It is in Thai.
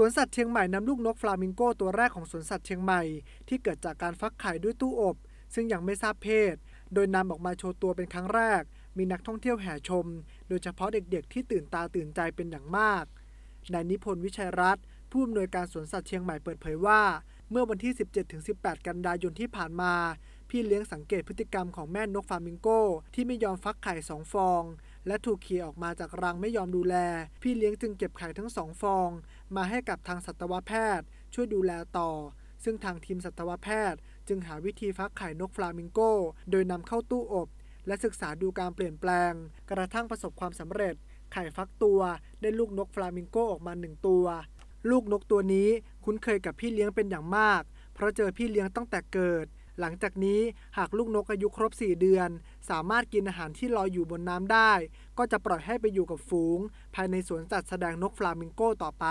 สวนสัตว์เชียงใหม่นำลูกนกฟลามิงโกตัวแรกของสวนสัตว์เชียงใหม่ที่เกิดจากการฟักไข่ด้วยตู้อบซึ่งยังไม่ทราบเพศ โดยนำออกมาโชว์ตัวเป็นครั้งแรกมีนักท่องเที่ยวแห่ชมโดยเฉพาะเด็กๆที่ตื่นตาตื่นใจเป็นอย่างมาก นายนิพนธ์วิชัยรัตน์ผู้อำนวยการสวนสัตว์เชียงใหม่เปิดเผยว่า เมื่อวันที่ 17-18 กันยายนที่ผ่านมาพี่เลี้ยงสังเกตพฤติกรรมของแม่นกฟลามิงโกที่ไม่ยอมฟักไข่สองฟองและถูกเขี่ยออกมาจากรังไม่ยอมดูแล พี่เลี้ยงจึงเก็บไข่ทั้งสองฟอง มาให้กับทางสัตวแพทย์ ช่วยดูแลต่อ ซึ่งทางทีมสัตวแพทย์ จึงหาวิธีฟักไข่นกฟลามิงโก โดยนำเข้าตู้อบ และศึกษาดูการเปลี่ยนแปลง กระทั่งประสบความสำเร็จ ไข่ฟักตัวได้ลูกนกฟลามิงโกออกมาหนึ่งตัว ลูกนกตัวนี้คุ้นเคยกับพี่เลี้ยงเป็นอย่างมาก เพราะเจอพี่เลี้ยงตั้งแต่เกิดหลังจากนี้หากลูกนกอายุครบ 4 เดือน สามารถกินอาหารที่ลอยอยู่บนน้ำได้ ก็จะปล่อยให้ไปอยู่กับฝูง ภายในสวนสัตว์แสดงนกฟลามิงโกต่อไป